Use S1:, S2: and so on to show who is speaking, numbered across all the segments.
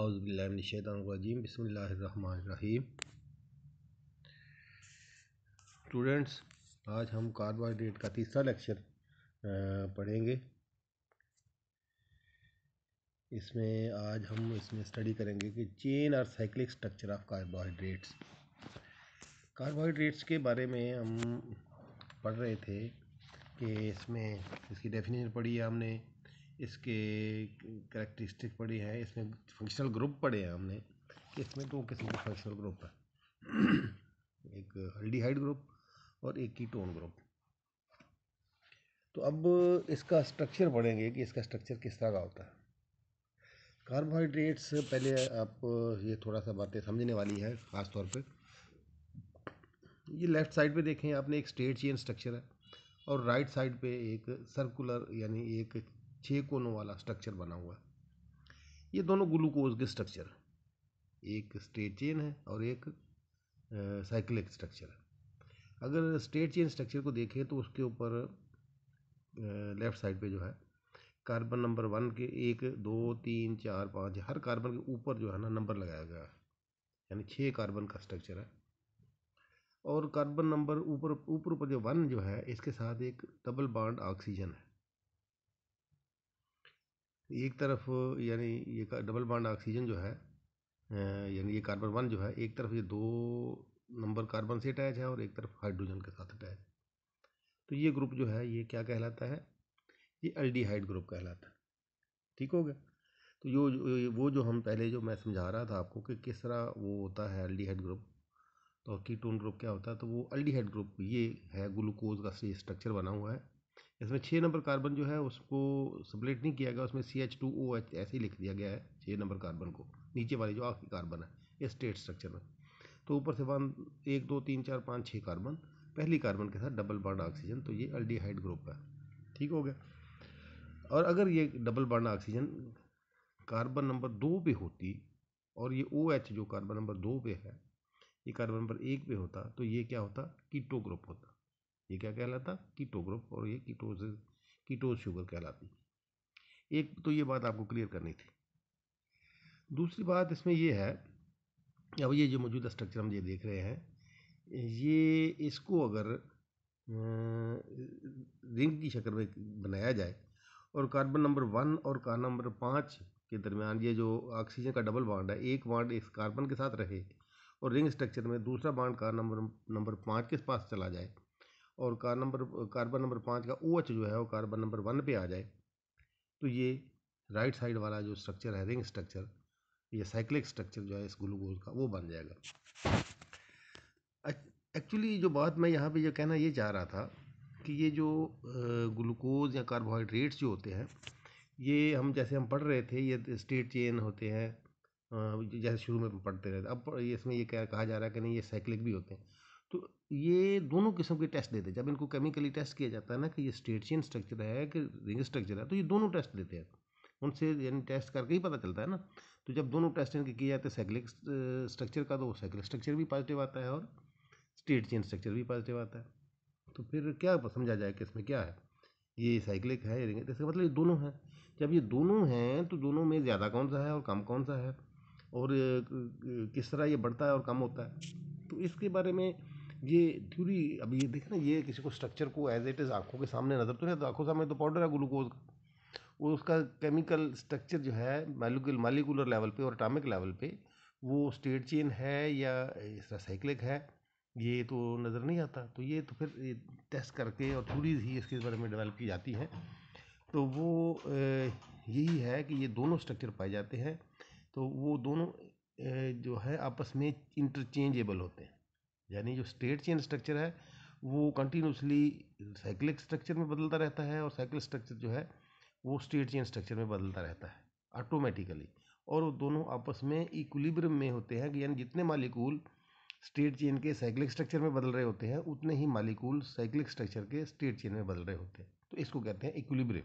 S1: अज़बिल्लाशैतरजीम बसमीम स्टूडेंट्स आज हम कार्बोहाइड्रेट का तीसरा लेक्चर पढ़ेंगे इसमें आज हम इसमें स्टडी करेंगे कि चेन और cyclic structure of carbohydrates carbohydrates के बारे में हम पढ़ रहे थे कि इसमें इसकी डेफिनेशन पढ़ी है हमने इसके करेक्टरिस्टिक पड़ी है इसमें फंक्शनल ग्रुप पढ़े हैं हमने इसमें दो किस्म के फंक्शनल ग्रुप है एक हल्डीहाइड ग्रुप और एक कीटोन ग्रुप तो अब इसका स्ट्रक्चर पढ़ेंगे कि इसका स्ट्रक्चर किस तरह का होता है कार्बोहाइड्रेट्स पहले आप ये थोड़ा सा बातें समझने वाली है ख़ास तौर पे ये लेफ़्ट साइड पे देखें आपने एक स्ट्रेट चेन स्ट्रक्चर है और राइट साइड पे एक सर्कुलर यानी एक छः कोनों वाला स्ट्रक्चर बना हुआ है ये दोनों ग्लूकोज के स्ट्रक्चर एक स्ट्रेट चेन है और एक साइक्लिक स्ट्रक्चर है अगर स्ट्रेट चेन स्ट्रक्चर को देखें तो उसके ऊपर लेफ्ट साइड पे जो है कार्बन नंबर वन के एक दो तीन चार पाँच हर कार्बन के ऊपर जो है ना नंबर लगाया गया है यानी छः कार्बन का स्ट्रक्चर है और कार्बन नंबर ऊपर ऊपर ऊपर जो वन जो है इसके साथ एक डबल बाड ऑक्सीजन है एक तरफ यानी ये डबल बॉन्ड ऑक्सीजन जो है यानी ये कार्बन वन जो है एक तरफ ये दो नंबर कार्बन से अटैच है और एक तरफ हाइड्रोजन के साथ अटैच है तो ये ग्रुप जो है ये क्या कहलाता है ये अल्डीहाइड ग्रुप कहलाता है ठीक हो गया तो यो, वो जो हम पहले जो मैं समझा रहा था आपको कि किस तरह वो होता है अल्डीहाइड ग्रुप तो कीटोन ग्रुप क्या होता है तो वो अल्डीहाइड ग्रुप ये है ग्लूकोज का स्ट्रक्चर बना हुआ है इसमें छः नंबर कार्बन जो है उसको सप्लेट नहीं किया गया उसमें C H two O H ऐसे ही लिख दिया गया है छः नंबर कार्बन को नीचे वाली जो आखिरी कार्बन है स्टेट स्ट्रक्चर में तो ऊपर से वन एक दो तीन चार पाँच छः कार्बन पहली कार्बन के साथ डबल बॉन्ड ऑक्सीजन तो ये अल्डीहाइड ग्रुप है ठीक हो गया और अगर ये double bond oxygen carbon number दो पे होती और ये ओ एच जो कार्बन नंबर दो पे है ये कार्बन नंबर एक पे होता तो ये क्या होता कीटो ग्रुप होता ये क्या कहलाता कीटोग्रुप और ये कीटोसिस कीटोज शुगर कहलाती एक तो ये बात आपको क्लियर करनी थी दूसरी बात इसमें ये है अब ये जो मौजूदा स्ट्रक्चर हम ये देख रहे हैं ये इसको अगर रिंग की शक्ल में बनाया जाए और कार्बन नंबर वन और कार्बन नंबर पाँच के दरमियान ये जो ऑक्सीजन का डबल बाड है एक बाड इस कार्बन के साथ रहे और रिंग स्ट्रक्चर में दूसरा बाड कार्बन नंबर नंबर पाँच के पास चला जाए और कार नंबर कार्बन नंबर पाँच का ओ OH जो है वो कार्बन नंबर वन पे आ जाए तो ये राइट साइड वाला जो स्ट्रक्चर है रिंग स्ट्रक्चर ये साइक्लिक स्ट्रक्चर जो है इस ग्लूकोज का वो बन जाएगा एक्चुअली जो बात मैं यहाँ पे ये कहना ये चाह रहा था कि ये जो ग्लूकोज या कार्बोहाइड्रेट्स जो होते हैं ये हम जैसे हम पढ़ रहे थे ये स्टेट चेन होते हैं जैसे शुरू में पढ़ते रहे थे अब इसमें ये क्या कहा जा रहा है कि नहीं ये साइक्लिक भी होते हैं तो ये दोनों किस्म के टेस्ट देते हैं जब इनको केमिकली टेस्ट किया जाता है ना कि ये स्टेट चेन स्ट्रक्चर है कि रिंग स्ट्रक्चर है तो ये दोनों टेस्ट देते हैं उनसे यानी टेस्ट करके ही पता चलता है ना तो जब दोनों टेस्ट इनके किए जाते हैं साइक्लिक स्ट्रक्चर का तो वो साइक्लिक स्ट्रक्चर भी पॉजिटिव आता है और स्टेट चेन स्ट्रक्चर भी पॉजिटिव आता है तो फिर क्या समझा जाए कि इसमें क्या है ये साइक्लिक है रिंग इसका मतलब ये दोनों हैं जब ये दोनों हैं तो दोनों में ज़्यादा कौन सा है और कम कौन सा है और किस तरह ये बढ़ता है और कम होता है तो इसके बारे में ये थ्यूरी अभी ये देखना ये किसी को स्ट्रक्चर को एज इट इज़ आंखों के सामने नज़र तो नहीं तो आँखों सामने तो पाउडर है ग्लूकोज का वो उसका केमिकल स्ट्रक्चर जो है मालिकुल मालिकुलर लेवल पे और अटामिक लेवल पे वो स्टेट चेन है या साइक्लिक है ये तो नज़र नहीं आता तो ये तो फिर टेस्ट करके और थ्यूरीज ही इसके बारे में डेवलप की जाती हैं तो वो यही है कि ये दोनों स्ट्रक्चर पाए जाते हैं तो वो दोनों जो है आपस में इंटरचेंजेबल होते हैं यानी जो स्टेट चेन स्ट्रक्चर है वो कंटिन्यूसली साइक्लिक स्ट्रक्चर में बदलता रहता है और साइकिल स्ट्रक्चर जो है वो स्टेट चेन स्ट्रक्चर में बदलता रहता है ऑटोमेटिकली और वो दोनों आपस में इक्विलिब्रियम में होते हैं यानी जितने मालिकूल स्टेट चेन के साइक्लिक स्ट्रक्चर में बदल रहे होते हैं उतने ही मालिकूल साइक्लिक स्ट्रक्चर के स्टेट चेन में बदल रहे होते हैं तो इसको कहते हैं इक्विलिब्रियम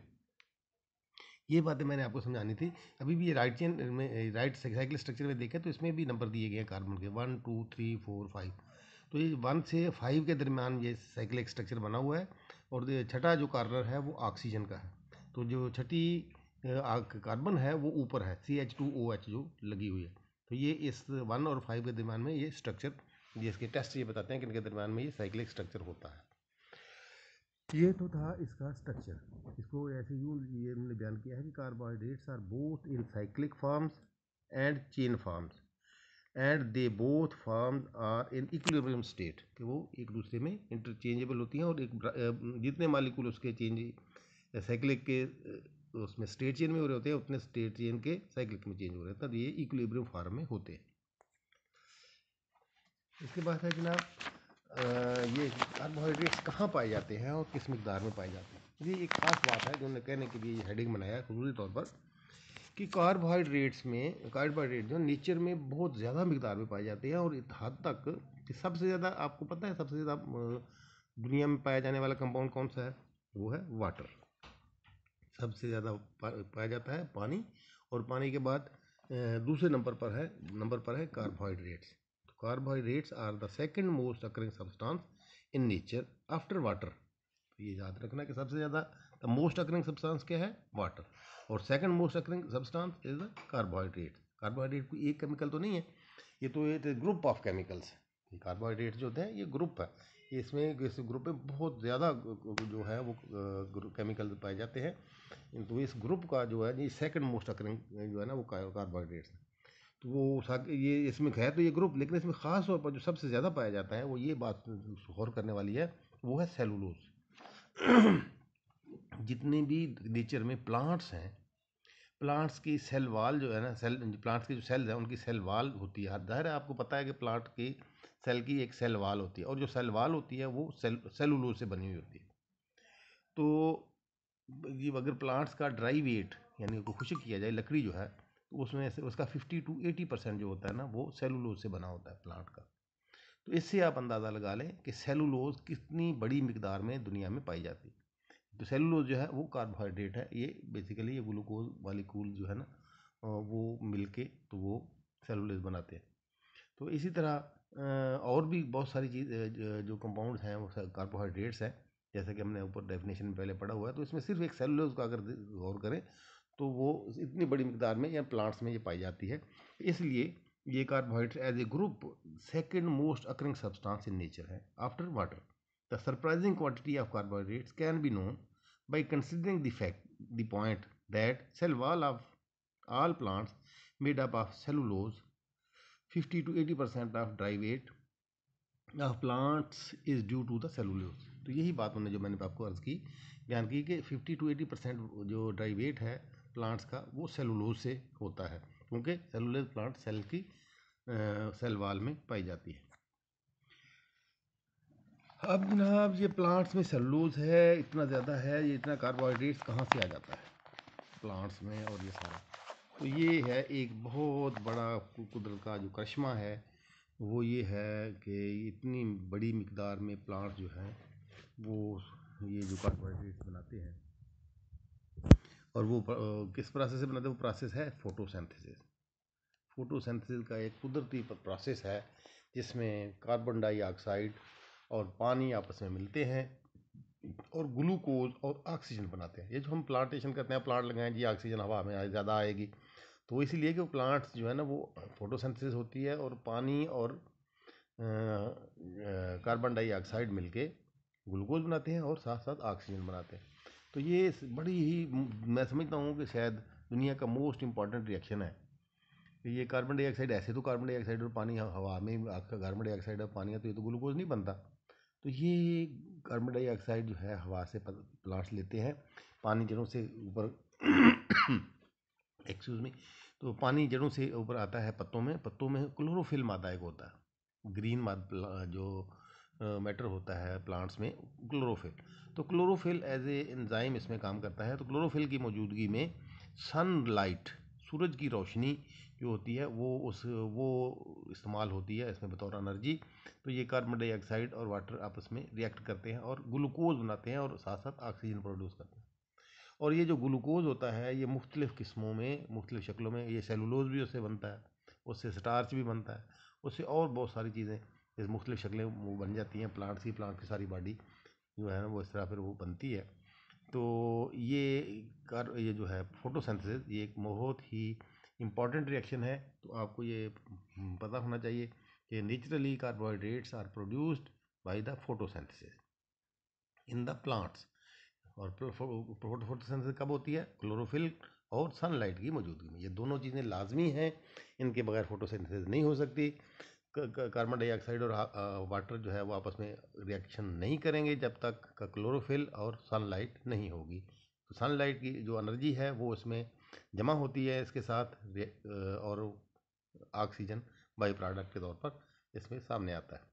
S1: ये बातें मैंने आपको समझानी थी अभी भी ये राइट चेन में राइट साइकिल स्ट्रक्चर में देखें तो इसमें भी नंबर दिए गए हैं कार्बन के one two three four five तो ये वन से फाइव के दरमियान ये साइक्लिक स्ट्रक्चर बना हुआ है और छठा जो कार्नर है वो ऑक्सीजन का है तो जो छठी कार्बन है वो ऊपर है C H two O H जो लगी हुई है तो ये इस वन और फाइव के दरमियान में ये स्ट्रक्चर ये इसके टेस्ट ये बताते हैं कि इनके दरमियान में ये साइक्लिक स्ट्रक्चर होता है ये तो था इसका स्ट्रक्चर इसको ऐसे यूँ ये उन्होंने बयान किया है कि carbohydrates are both in cyclic forms and chain forms and they both form are in equilibrium state कि वो एक दूसरे में इंटरचेंजेबल होती हैं और एक uh, जितने मालिकूल उसके चेंज साइक्लिक uh, के uh, उसमें स्टेट चेन में हो रहे होते हैं उतने स्टेट चेन के साइक्लिक में चेंज हो रहे हैं तब ये इक्विलिब्रियम फॉर्म में होते हैं इसके बाद है जनाब ये कार्बोहाइड्रेट्स कहाँ पाए जाते हैं और किस मकदार में पाए जाते हैं ये एक खास बात है जो उन्होंने कहने के लिए ये हेडिंग बनाया ज़रूरी तौर पर कि कार्बोहाइड्रेट्स में कार्बोहाइड्रेट जो नेचर में बहुत ज़्यादा मिकदार में पाए जाते हैं और हद तक कि सबसे ज़्यादा आपको पता है सबसे ज़्यादा दुनिया में पाया जाने वाला कंपाउंड कौन सा है वो है वाटर सबसे ज़्यादा पाया जाता है पानी और पानी के बाद दूसरे नंबर पर है नंबर पर है कार्बोहाइड्रेट्स तो carbohydrates are the second most occurring substance in nature after water ये याद रखना कि सबसे ज़्यादा द मोस्ट अकरिंग सब्सटेंस क्या है वाटर और second most occurring substance is the carbohydrate carbohydrate कोई एक केमिकल तो नहीं है ये तो एक ग्रुप ऑफ केमिकल्स है कार्बोहाइड्रेट जो होते हैं ये ग्रुप है इसमें इस ग्रुप में बहुत ज़्यादा जो है वो केमिकल पाए जाते हैं तो इस ग्रुप का जो है ये सेकंड मोस्ट अकरिंग जो है ना वो कार्बोहाइड्रेट्स हैं तो वो ये इसमें है तो ये ग्रुप लेकिन इसमें ख़ास तौर पर जो सबसे ज़्यादा पाया जाता है वो ये बात गौर करने वाली है वो है सेलुलोज जितने भी नेचर में प्लांट्स हैं प्लांट्स की सेल वाल जो है ना सेल प्लांट्स की जो सेल्स हैं उनकी सेल वाल होती है ज़ाहिर है आपको पता है कि प्लांट की सेल की एक सेल वाल होती है और जो सेल वाल होती है वो सेल सेलुलोज से बनी हुई होती है तो ये अगर प्लांट्स का ड्राई वेट यानी उनको खुश किया जाए लकड़ी जो है तो उसमें से उसका फिफ्टी टू एटी परसेंट जो होता है ना वो सेलुलोज से बना होता है प्लांट का तो इससे आप अंदाज़ा लगा लें कि सेलुलोज कितनी बड़ी मकदार में दुनिया में पाई जाती है तो सेलुलोज जो है वो कार्बोहाइड्रेट है ये बेसिकली ये ग्लूकोज मालिकूल जो है ना वो मिलके तो वो सेलुलोज बनाते हैं तो इसी तरह और भी बहुत सारी चीज़ जो कंपाउंड्स हैं वो कार्बोहाइड्रेट्स हैं जैसा कि हमने ऊपर डेफिनेशन में पहले पढ़ा हुआ है तो इसमें सिर्फ एक सेलुलोज का अगर गौर करें तो वो इतनी बड़ी मकदार में या प्लांट्स में ये पाई जाती है इसलिए ये carbohydrate as a group second most occurring substance in nature है after water The surprising quantity of carbohydrates can be known by considering the fact, the point that cell wall of all plants made up of cellulose 50 to 80 percent of dry weight of plants is due to the cellulose तो यही बात मैंने जो मैंने आपको अर्ज़ की बयान की कि 50 टू 80 परसेंट जो ड्राई वेट है प्लांट्स का वो सेलुलोज से होता है क्योंकि सेलुलोज प्लांट सेल की आ, सेल वाल में पाई जाती है अब जनाब ये प्लांट्स में सेलूज है इतना ज़्यादा है ये इतना कार्बोहाइड्रेट्स कहाँ से आ जाता है प्लांट्स में और ये सारा तो ये है एक बहुत बड़ा कुदरत का जो करश्मा है वो ये है कि इतनी बड़ी मकदार में प्लांट जो हैं वो ये जो कार्बोहाइड्रेट्स बनाते हैं और वो किस प्रोसेस से बनाते हैं वो प्रोसेस है फोटोसेंथेसिस फ़ोटोसेंथिस का एक कुदरती प्रोसेस है जिसमें कार्बन डाइऑक्साइड और पानी आपस में मिलते हैं और ग्लूकोज़ और ऑक्सीजन बनाते हैं ये जो हम प्लांटेशन करते हैं प्लांट लगाएं जी ऑक्सीजन हवा में ज़्यादा आएगी तो इसीलिए कि वो प्लांट्स जो है ना वो फोटोसिंथेसिस होती है और पानी और कार्बन डाइऑक्साइड मिलके ग्लूकोज बनाते हैं और साथ साथ ऑक्सीजन बनाते हैं तो ये बड़ी ही मैं समझता हूँ कि शायद दुनिया का मोस्ट इम्पॉर्टेंट रिएक्शन है ये कार्बन डाइऑक्साइड ऐसे तो कार्बन डाइऑक्साइड और पानी हवा में कार्बन डाइऑक्साइड और पानी है तो ये तो ग्लूकोज नहीं बनता तो ये कार्बन डाइऑक्साइड जो है हवा से प्लांट्स लेते हैं पानी जड़ों से ऊपर एक्सक्यूज में तो पानी जड़ों से ऊपर आता है पत्तों में पत्तों में क्लोरोफिल मादा एक होता है ग्रीन माद जो मैटर होता है प्लांट्स में क्लोरोफिल तो क्लोरोफिल एज ए एंजाइम इसमें काम करता है तो क्लोरोफिल की मौजूदगी में सनलाइट सूरज की रोशनी जो होती है वो उस वो इस्तेमाल होती है इसमें बतौर एनर्जी तो ये कार्बन डाइऑक्साइड और वाटर आपस में रिएक्ट करते हैं और ग्लूकोज बनाते हैं और साथ साथ ऑक्सीजन प्रोड्यूस करते हैं और ये जो ग्लूकोज होता है ये मुख्तलिफ़ किस्मों में मुख्तलिफ़ शक्लों में ये सेलुलोज भी उससे बनता है उससे स्टार्च भी बनता है उससे और बहुत सारी चीज़ें इस मुख्तलिफ़ शक्लें वो बन जाती हैं प्लांट्स की प्लांट की सारी बॉडी जो है ना वो इस तरह फिर वो बनती है तो ये कर ये जो है फोटोसिंथेसिस ये एक बहुत ही इम्पॉर्टेंट रिएक्शन है तो आपको ये पता होना चाहिए कि naturally carbohydrates are produced by the photosynthesis in the plants और फोटोसिंथेसिस कब होती है क्लोरोफिल और सनलाइट की मौजूदगी में ये दोनों चीज़ें लाजमी हैं इनके बगैर फोटोसिंथेसिस नहीं हो सकती कार्बन डाइऑक्साइड और वाटर जो है वो आपस में रिएक्शन नहीं करेंगे जब तक क्लोरोफिल और सनलाइट नहीं होगी तो सनलाइट की जो एनर्जी है वो इसमें जमा होती है इसके साथ और ऑक्सीजन बाई प्रोडक्ट के तौर पर इसमें सामने आता है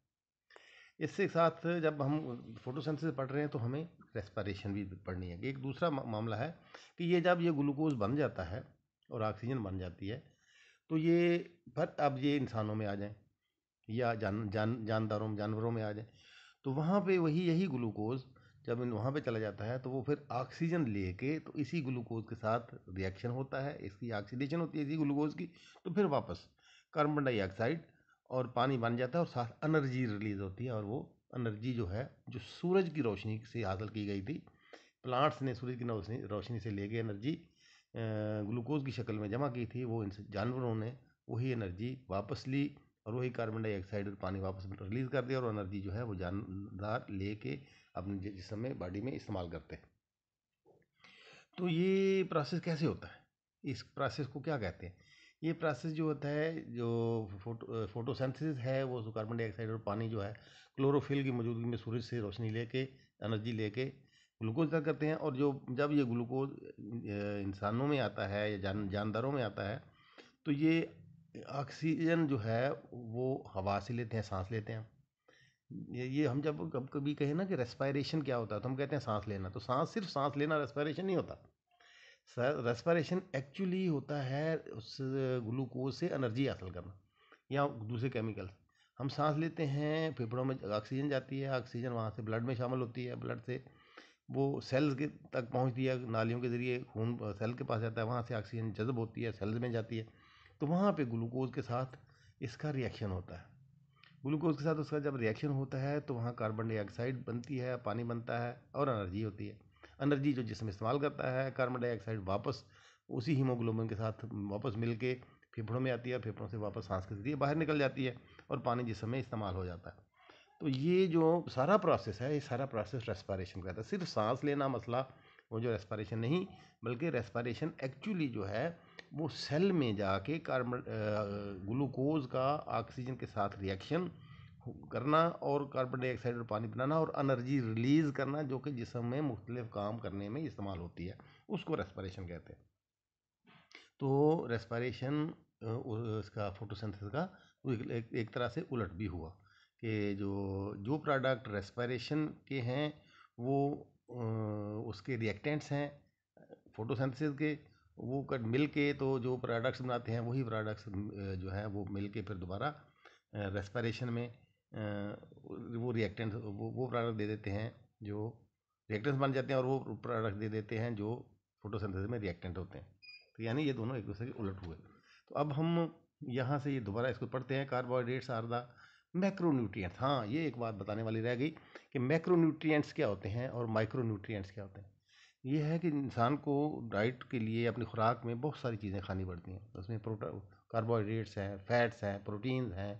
S1: इसके साथ जब हम फोटोसेंसिस पढ़ रहे हैं तो हमें रेस्पायरेशन भी पढ़नी है एक दूसरा मामला है कि ये जब ये ग्लूकोज बन जाता है और ऑक्सीजन बन जाती है तो ये फिर अब ये इंसानों में आ जाएं या जान जान जानदारों में जानवरों में आ जाए तो वहाँ पे वही यही ग्लूकोज जब इन वहाँ पे चला जाता है तो वो फिर ऑक्सीजन लेके तो इसी ग्लूकोज के साथ रिएक्शन होता है इसकी ऑक्सीडेशन होती है इसी ग्लूकोज की तो फिर वापस कार्बन डाइऑक्साइड और पानी बन जाता है और साथ एनर्जी रिलीज होती है और वो एनर्जी जो है जो सूरज की रोशनी से हासिल की गई थी प्लांट्स ने सूरज की रोशनी रोशनी से लेके एनर्जी ग्लूकोज की शक्ल में जमा की थी वो इन जानवरों ने वही एनर्जी वापस ली और वही कार्बन डाइऑक्साइड और पानी वापस रिलीज़ कर दिया और एनर्जी जो है वो जानदार ले के अपने जिसम में बॉडी में इस्तेमाल करते हैं तो ये प्रोसेस कैसे होता है इस प्रोसेस को क्या कहते हैं ये प्रोसेस जो होता है जो फोटो फोटोसेंथेसिस है वो कार्बन डाइऑक्साइड और पानी जो है क्लोरोफिल की मौजूदगी में सूरज से रोशनी लेके एनर्जी लेके ग्लूकोज तक करते हैं और जो जब ये ग्लूकोज इंसानों में आता है या जान जानदारों में आता है तो ये ऑक्सीजन जो है वो हवा से लेते हैं सांस लेते हैं हम ये हम जब कभी कहें ना कि रेस्पायरेशन क्या होता है तो हम कहते हैं सांस लेना तो सांस सिर्फ सांस लेना रेस्पायरेशन नहीं होता रेस्पायरेशन एक्चुअली होता है उस ग्लूकोज से एनर्जी हासिल करना या दूसरे केमिकल हम सांस लेते हैं फेफड़ों में ऑक्सीजन जाती है ऑक्सीजन वहाँ से ब्लड में शामिल होती है ब्लड से वो सेल्स के तक पहुँचती है नालियों के ज़रिए खून सेल के पास जाता है वहाँ से ऑक्सीजन जज्ब होती है सेल्स में जाती है तो वहाँ पे ग्लूकोज के साथ इसका रिएक्शन होता है ग्लूकोज के साथ उसका जब रिएक्शन होता है तो वहाँ कार्बन डाइऑक्साइड बनती है पानी बनता है और एनर्जी होती है एनर्जी जो जिसमें इस्तेमाल करता है कार्बन डाइऑक्साइड वापस उसी हीमोग्लोबिन के साथ वापस मिल के फेफड़ों में आती है फेफड़ों से वापस सांस के जरिए बाहर निकल जाती है और पानी जिस समय इस्तेमाल हो जाता है तो ये जो सारा प्रोसेस है ये सारा प्रोसेस रेस्पायरेशन का है सिर्फ सांस लेना मसला वो जो रेस्पायरेशन नहीं बल्कि रेस्पायरेशन एक्चुअली जो है वो सेल में जाके कार्बन ग्लूकोज का ऑक्सीजन के साथ रिएक्शन करना और कार्बन डाइऑक्साइड और पानी बनाना और अनर्जी रिलीज़ करना जो कि जिसम में मुख्तलिफ काम करने में इस्तेमाल होती है उसको रेस्परेशन कहते हैं तो रेस्परेशन उसका फोटोसिंथेसिस का एक, एक तरह से उलट भी हुआ कि जो जो प्रोडक्ट रेस्परेशन के हैं वो उसके रिएक्टेंट्स हैं फोटोसिंथेसिस के वो कट मिल के तो जो प्रोडक्ट्स बनाते हैं वही प्रोडक्ट्स जो हैं वो मिल के फिर दोबारा रेस्पिरेशन में वो रिएक्टेंट वो वो प्रोडक्ट दे देते हैं जो रिएक्टेंट्स बन जाते हैं और वो प्रोडक्ट दे देते हैं जो फोटोसिंथेसिस में रिएक्टेंट होते हैं तो यानी ये दोनों एक दूसरे के उलट हुए तो अब हम यहाँ से ये दोबारा इसको पढ़ते हैं कार्बोहाइड्रेट्स आर द मैक्रोन्यूट्रिएंट्स हाँ ये एक बात बताने वाली रह गई कि मैक्रोन्यूट्रिएंट्स क्या होते हैं और माइक्रोन्यूट्रिएंट्स क्या होते हैं ये है कि इंसान को डाइट के लिए अपनी खुराक में बहुत सारी चीज़ें खानी पड़ती हैं तो उसमें प्रोटो कार्बोहाइड्रेट्स हैं फैट्स हैं प्रोटीन हैं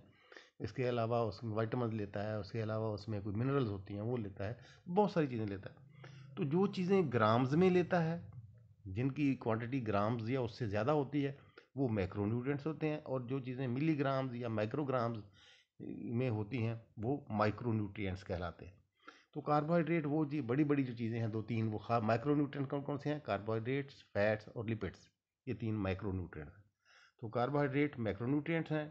S1: इसके अलावा उसमें वाइटमस लेता है उसके अलावा उसमें कोई मिनरल्स होती हैं वो लेता है बहुत सारी चीज़ें लेता है तो जो चीज़ें ग्राम्स में लेता है जिनकी क्वांटिटी ग्राम्स या उससे ज़्यादा होती है वो माइक्रोन्यूट्रेंट्स होते हैं और जो चीज़ें मिलीग्राम्स या माइक्रोग्राम्स में होती हैं वो माइक्रोन्यूट्रिएंट्स कहलाते हैं तो कार्बोहाइड्रेट वो जी बड़ी बड़ी जो चीज़ें हैं दो तीन वो खा माइक्रो न्यूट्रेंट कौन कौन से हैं कार्बोहाइड्रेट्स फैट्स और लिपिड्स ये तीन माइक्रो हैं तो कार्बोहाइड्रेट माइक्रो न्यूट्रेंट्स हैं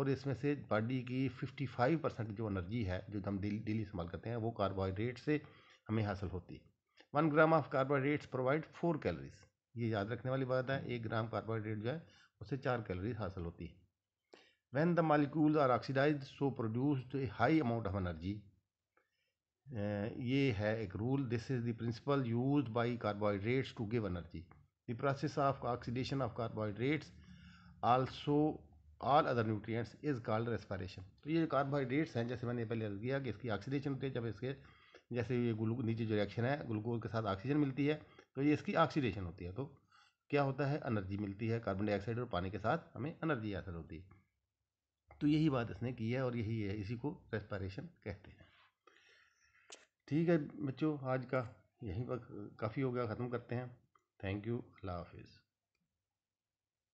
S1: और इसमें से बॉडी की फिफ्टी फाइव परसेंट जो एनर्जी है जो हम डेली डेली इस्तेमाल करते हैं वो कार्बोहाइड्रेट से हमें हासिल होती है one gram of carbohydrates provide four calories ये याद रखने वाली बात है एक ग्राम कार्बोहाइड्रेट जो है उससे चार कैलोरीज हासिल होती है when the molecule are oxidize so produced a high amount of energy ये है एक rule this is the principle used by carbohydrates to give energy the process of oxidation of carbohydrates also all other nutrients is called respiration तो ये carbohydrates हैं जैसे मैंने पहले दिया कि इसकी ऑक्सीडेशन होती है जब इसके जैसे ये ग्लू नीचे जो रिएक्शन है ग्लूकोज के साथ ऑक्सीजन मिलती है तो ये इसकी ऑक्सीडेशन होती है तो क्या होता है एनर्जी मिलती है कार्बन डाइऑक्साइड और पानी के साथ हमें एनर्जी हासिल होती है तो यही बात इसने की है और यही है इसी को रेस्पायरेशन कहते हैं ठीक है बच्चों आज का यहीं पर काफ़ी हो गया ख़त्म करते हैं थैंक यू अल्लाह हाफ़िज़